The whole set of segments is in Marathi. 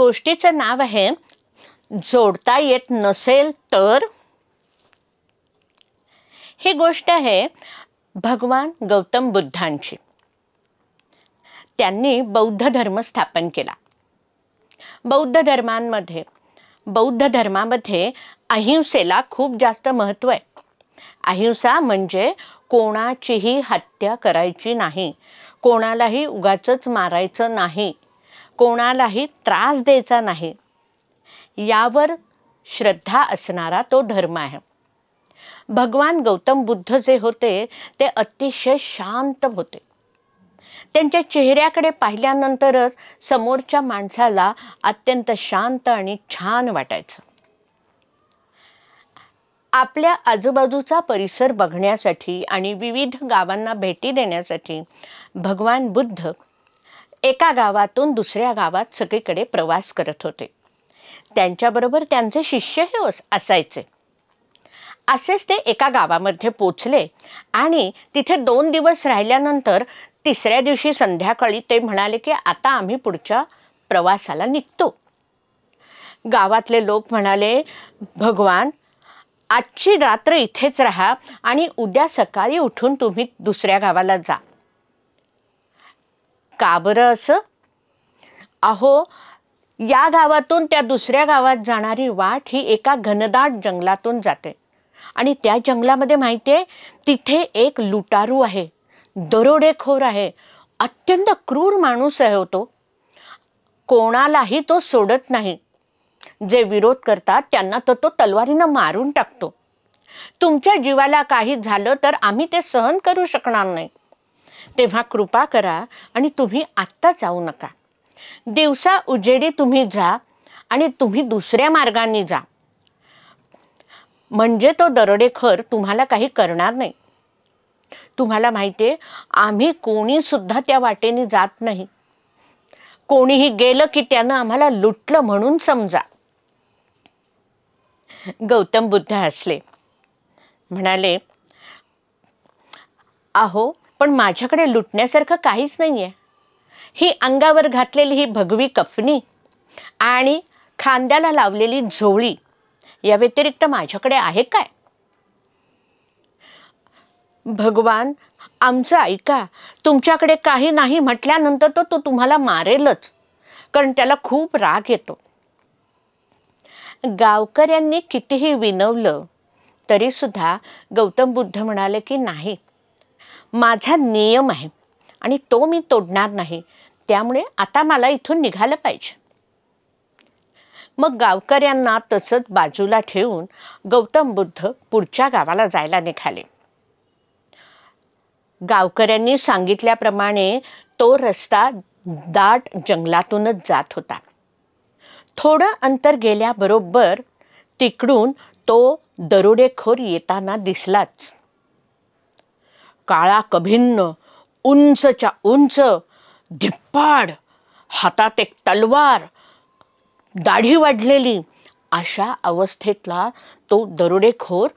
गोष्टीचं नाव आहे जोडता येत नसेल तर ही गोष्ट आहे भगवान गौतम बुद्धांची त्यांनी बौद्ध धर्म स्थापन केला बौद्ध धर्मांमध्ये बौद्ध धर्मामध्ये अहिंसेला खूप जास्त महत्त्व आहे अहिंसा म्हणजे कोणाचीही हत्या करायची नाही कोणालाही उगाच मारायचं नाही कोणालाही त्रास द्यायचा नाही यावर श्रद्धा असणारा तो धर्म आहे भगवान गौतम बुद्ध जे होते ते अतिशय शांत होते त्यांच्या चेहऱ्याकडे पाहिल्यानंतरच समोरच्या माणसाला अत्यंत शांत आणि छान वाटायचं आपल्या आजूबाजूचा परिसर बघण्यासाठी आणि विविध गावांना भेटी देण्यासाठी भगवान बुद्ध एका गावातून दुसऱ्या गावात सगळीकडे प्रवास करत होते त्यांच्याबरोबर त्यांचे शिष्यही असायचे असेच ते एका गावामध्ये पोचले आणि तिथे दोन दिवस राहिल्यानंतर तिसऱ्या दिवशी संध्याकाळी ते म्हणाले की आता आम्ही पुढच्या प्रवासाला निघतो गावातले लोक म्हणाले भगवान आजची रात्र इथेच राहा आणि उद्या सकाळी उठून तुम्ही दुसऱ्या गावाला जा का बरं असं अहो या गावातून त्या दुसऱ्या गावात जाणारी वाट ही एका घनदाट जंगलातून जाते आणि त्या जंगलामध्ये माहिती आहे तिथे एक लुटारू आहे दरोडेखोर आहे अत्यंत क्रूर माणूस आहे होतो कोणालाही तो सोडत नाही जे विरोध करतात त्यांना तर तो तलवारीनं मारून टाकतो तुमच्या जीवाला काही झालं तर आम्ही ते सहन करू शकणार नाही तेव्हा कृपा करा आणि तुम्ही आत्ता जाऊ नका दिवसा उजेडी तुम्ही जा आणि तुम्ही दुसऱ्या मार्गाने जा म्हणजे तो दरोडेखोर तुम्हाला काही करणार नाही तुम्हाला माहिती आहे आम्ही कोणीसुद्धा त्या वाटेने जात नाही कोणीही गेलं की त्यानं आम्हाला लुटलं म्हणून समजा गौतम बुद्ध हसले म्हणाले आहो पण माझ्याकडे लुटण्यासारखं काहीच नाही आहे ही अंगावर घातलेली ही भगवी कफनी आणि खांद्याला लावलेली झोळी या व्यतिरिक्त माझ्याकडे आहे काय भगवान आमचं ऐका तुमच्याकडे काही नाही म्हटल्यानंतर तो तो तुम्हाला मारेलच कारण त्याला खूप राग येतो गावकऱ्यांनी कितीही विनवलं तरीसुद्धा गौतम बुद्ध म्हणाले की नाही माझा नियम आहे आणि तो मी तोडणार नाही त्यामुळे आता मला इथून निघालं पाहिजे मग गावकऱ्यांना तसंच बाजूला ठेवून गौतम बुद्ध पुढच्या गावाला जायला निघाले गावकऱ्यांनी सांगितल्याप्रमाणे तो रस्ता दाट जंगलातूनच जात होता थोडं अंतर गेल्याबरोबर तिकडून तो दरोडेखोर येताना दिसलाच काळा कभिन्न उंचच्या उंच धिप्पाड हातात एक तलवार दाढी वाढलेली अशा अवस्थेतला तो दरोडेखोर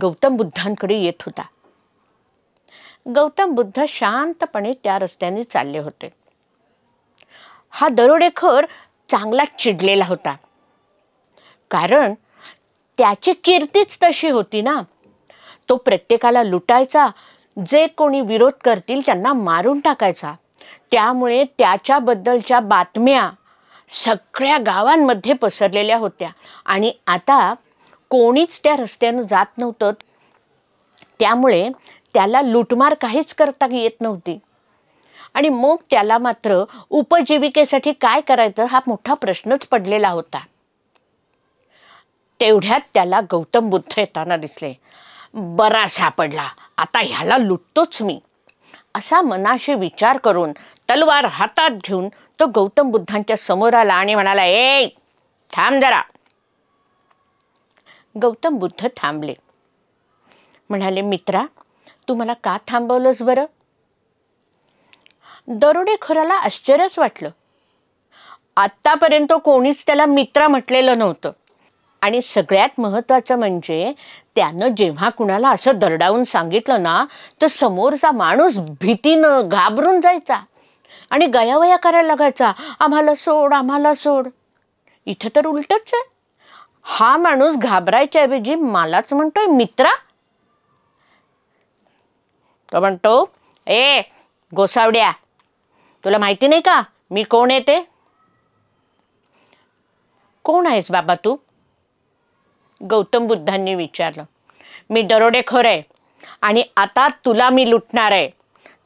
गौतम बुद्धांकडे येत होता गौतम बुद्ध शांतपणे त्या रस्त्याने चालले होते हा दरोडेखोर चांगला चिडलेला होता कारण त्याची कीर्तीच तशी होती ना तो प्रत्येकाला लुटायचा जे कोणी विरोध करतील त्यांना मारून टाकायचा त्यामुळे त्याच्याबद्दलच्या बातम्या सगळ्या गावांमध्ये पसरलेल्या होत्या आणि आता कोणीच त्या रस्त्यानं जात नव्हतं त्यामुळे त्याला लुटमार काहीच करता येत नव्हती आणि मग त्याला मात्र उपजीविकेसाठी काय करायचं हा मोठा प्रश्नच पडलेला होता तेवढ्यात त्याला गौतम बुद्ध येताना दिसले बरा सापडला आता ह्याला लुटतोच मी असा मनाशी विचार करून तलवार हातात घेऊन तो गौतम बुद्धांच्या समोर आला आणि म्हणाला ए थांब जरा गौतम बुद्ध थांबले म्हणाले मित्रा तू मला का थांबवलंस बरं दरोडेखोराला आश्चर्यच वाटलं आत्तापर्यंत कोणीच त्याला मित्रा म्हटलेलं नव्हतं आणि सगळ्यात महत्त्वाचं म्हणजे त्यानं जेव्हा कुणाला असं दरडावून सांगितलं ना तर समोरचा माणूस भीतीनं घाबरून जायचा आणि गयावया करायला लागायचा आम्हाला सोड आम्हाला सोड इथं तर उलटच आहे हा माणूस घाबरायच्याऐवजी मलाच म्हणतोय मित्रा तो म्हणतो ए गोसावड्या तुला माहिती नाही का मी कोण येते कोण आहेस बाबा तू गौतम बुद्धांनी विचारलं मी दरोडेखोर आहे आणि आता तुला मी लुटणार आहे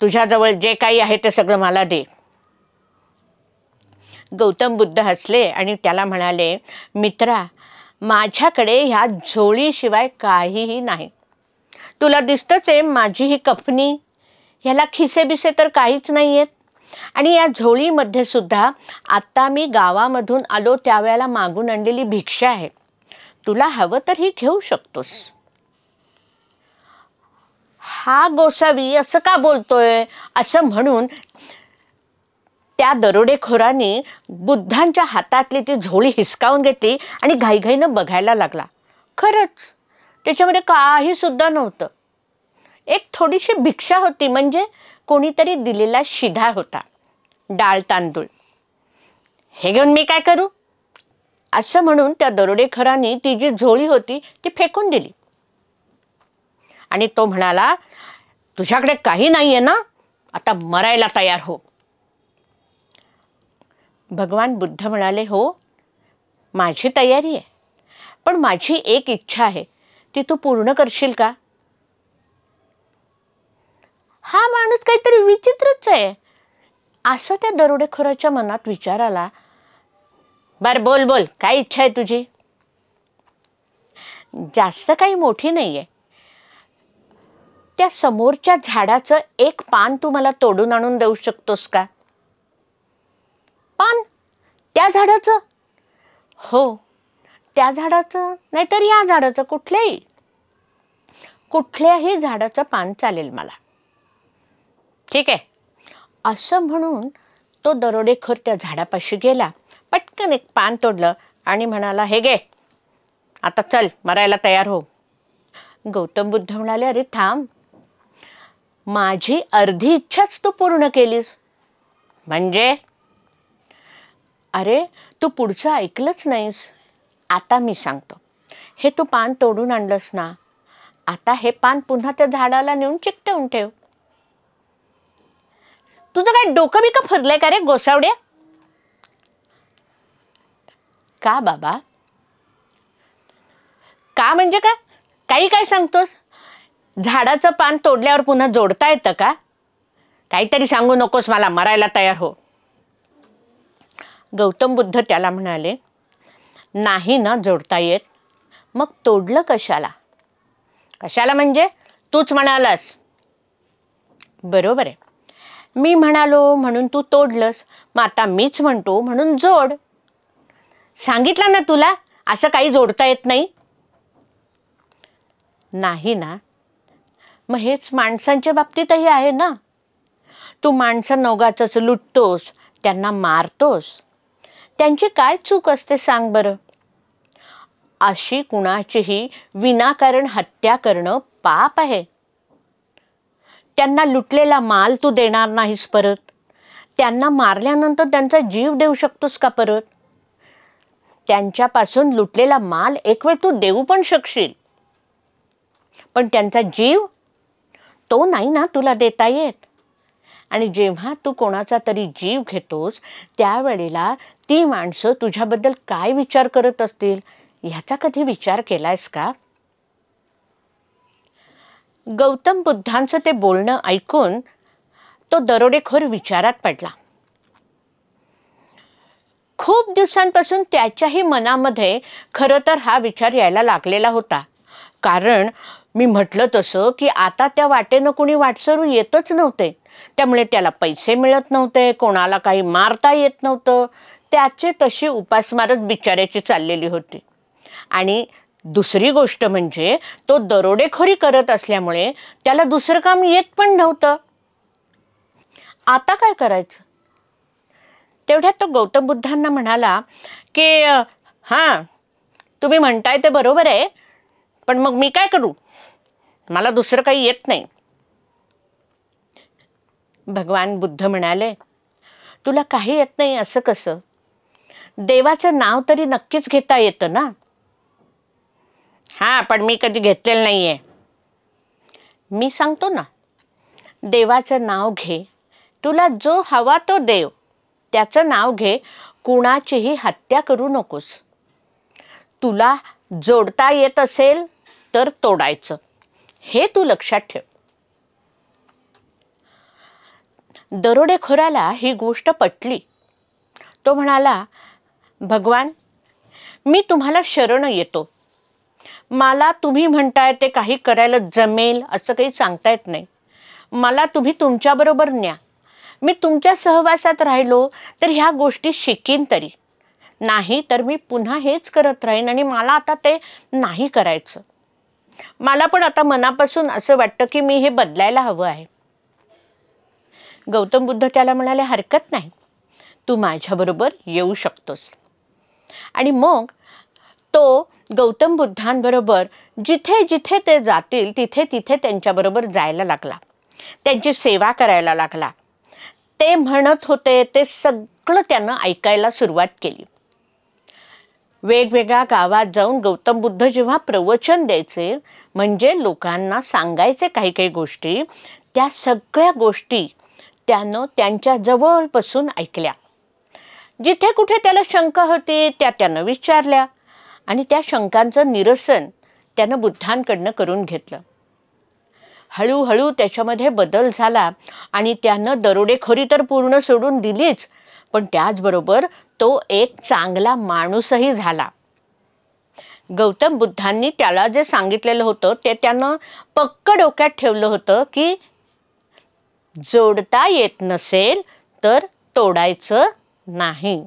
तुझ्याजवळ जे काही आहे ते सगळं मला दे गौतम बुद्ध हसले आणि त्याला म्हणाले मित्रा माझ्याकडे ह्या झोळीशिवाय काहीही नाही तुला दिसतंच आहे माझी ही कफनी ह्याला खिसेबिसे तर काहीच नाही आहेत आणि या झोळीमध्ये सुद्धा आत्ता मी गावामधून आलो त्यावेळेला मागून आणलेली भिक्षा आहे तुला हवं तर ही घेऊ शकतोस हा गोसावी असं का बोलतोय असं म्हणून त्या दरोडेखोराने बुद्धांच्या हातातली ती झोळी हिसकावून घेतली आणि घाईघाईनं बघायला लागला खरंच त्याच्यामध्ये काही सुद्धा नव्हतं एक थोडीशी भिक्षा होती म्हणजे कोणीतरी दिलेला शिधा होता डाळ तांदूळ हे घेऊन मी काय करू असं म्हणून त्या दरोडेखोरांनी ती जी झोळी होती ती फेकून दिली आणि तो म्हणाला तुझ्याकडे काही नाही आहे ना आता मरायला तयार हो भगवान बुद्ध म्हणाले हो माझी तयारी आहे पण माझी एक इच्छा आहे ती तू पूर्ण करशील का हा माणूस काहीतरी विचित्रच आहे असं त्या दरोडेखोराच्या मनात विचार आला बर बोल बोल काय इच्छा आहे तुझी जास्त काही मोठी नाही आहे त्या समोरच्या झाडाचं एक पान तू मला तोडून आणून देऊ शकतोस का पान त्या झाडाचं हो त्या झाडाचं नाहीतर या झाडाचं कुठल्याही कुठल्याही झाडाचं पान चालेल मला ठीक आहे असं म्हणून तो दरोडेखोर त्या झाडापाशी गेला पटकन एक पान तोडलं आणि म्हणाला हे गे आता चल मरायला तयार हो गौतम बुद्ध म्हणाले अरे थांब माझी अर्धी इच्छाच तू पूर्ण केलीस म्हणजे अरे तू पुढचं ऐकलंच नाहीस आता मी सांगतो हे तू पान तोडून आणलंस ना आता हे पान पुन्हा त्या झाडाला नेऊन चिकटवून ठेव तुझं काय डोकं बिकं फरलंय का रे गोसावड्या का बाबा का म्हणजे का काही काय सांगतोस झाडाचं पान तोडल्यावर पुन्हा जोडता येतं का काहीतरी सांगू नकोस मला मरायला तयार हो गौतम बुद्ध त्याला म्हणाले नाही ना जोडता येत मग तोडलं कशाला कशाला म्हणजे तूच म्हणालास बरोबर आहे मी म्हणालो म्हणून तू तोडलंस मग आता मीच म्हणतो म्हणून जोड सांगितलं ना तुला असं काही जोडता येत नाही नाही ना मग हेच माणसांच्या बाबतीतही आहे ना तू माणसं नवगाच लुटतोस त्यांना मारतोस त्यांची काय चूक असते सांग बरं अशी कुणाचीही विनाकारण हत्या करणं पाप आहे त्यांना लुटलेला माल तू देणार नाहीस परत त्यांना मारल्यानंतर त्यांचा जीव देऊ शकतोस का परत त्यांच्यापासून लुटलेला माल एक वेळ तू देऊ पण शकशील पण त्यांचा जीव तो नाही ना तुला देता येत आणि जेव्हा तू कोणाचा तरी जीव घेतोस त्यावेळेला ती माणसं तुझ्याबद्दल काय विचार करत असतील ह्याचा कधी विचार केलायस का गौतम बुद्धांचं ते बोलणं ऐकून तो दरोडेखोर विचारात पडला खूप दिवसांपासून त्याच्याही मनामध्ये खरं तर हा विचार यायला लागलेला होता कारण मी म्हटलं तसं की आता त्या वाटेनं कोणी वाटसरू येतच नव्हते त्यामुळे त्याला पैसे मिळत नव्हते कोणाला काही मारता येत नव्हतं त्याचे तशी उपासमारच बिचाऱ्याची चाललेली होती आणि दुसरी गोष्ट म्हणजे तो दरोडेखोरी करत असल्यामुळे त्याला दुसरं काम येत पण नव्हतं आता काय करायचं तेवढ्यात तो गौतम बुद्धांना म्हणाला की हां तुम्ही म्हणताय ते बरोबर आहे पण मग मी काय करू मला दुसरं काही येत नाही भगवान बुद्ध म्हणाले तुला काही येत नाही असं कसं देवाचं नाव तरी नक्कीच घेता येतं ना हां पण मी कधी घेतलेलं नाही आहे मी सांगतो ना देवाचं नाव घे तुला जो हवा तो देव त्याचं नाव घे कुणाचीही हत्या करू नकोस तुला जोडता येत असेल तर तोडायचं हे तू लक्षात ठेव दरोडेखोराला ही गोष्ट पटली तो म्हणाला भगवान मी तुम्हाला शरण येतो मला तुम्ही म्हणताय ते काही करायला जमेल असं काही सांगता येत नाही मला तुम्ही तुमच्याबरोबर न्या मी तुमच्या सहवासात राहिलो तर ह्या गोष्टी शिकीन तरी नाही तर मी पुन्हा हेच करत राहीन आणि मला आता ते नाही करायचं मला पण आता मनापासून असं वाटतं की मी हे बदलायला हवं आहे गौतम बुद्ध त्याला म्हणाले हरकत नाही तू माझ्याबरोबर येऊ शकतोस आणि मग तो गौतम बुद्धांबरोबर जिथे जिथे ते जातील तिथे तिथे त्यांच्याबरोबर जायला लागला त्यांची सेवा करायला लागला ते म्हणत होते ते सगळं त्यानं ऐकायला सुरुवात केली वेगवेगळ्या गावात जाऊन गौतम बुद्ध जेव्हा प्रवचन द्यायचे म्हणजे लोकांना सांगायचे काही काही गोष्टी त्या सगळ्या गोष्टी त्यानं त्यांच्या जवळपासून ऐकल्या जिथे कुठे त्याला शंका होती त्या त्यानं विचारल्या आणि त्या शंकांचं निरसन त्यानं बुद्धांकडनं करून घेतलं हळूहळू त्याच्यामध्ये बदल झाला आणि त्यानं दरोडेखोरी तर पूर्ण सोडून दिलीच पण त्याचबरोबर तो एक चांगला माणूसही झाला गौतम बुद्धांनी त्याला जे सांगितलेलं होतं ते त्यानं पक्क डोक्यात ठेवलं होतं की जोडता येत नसेल तर तोडायचं नाही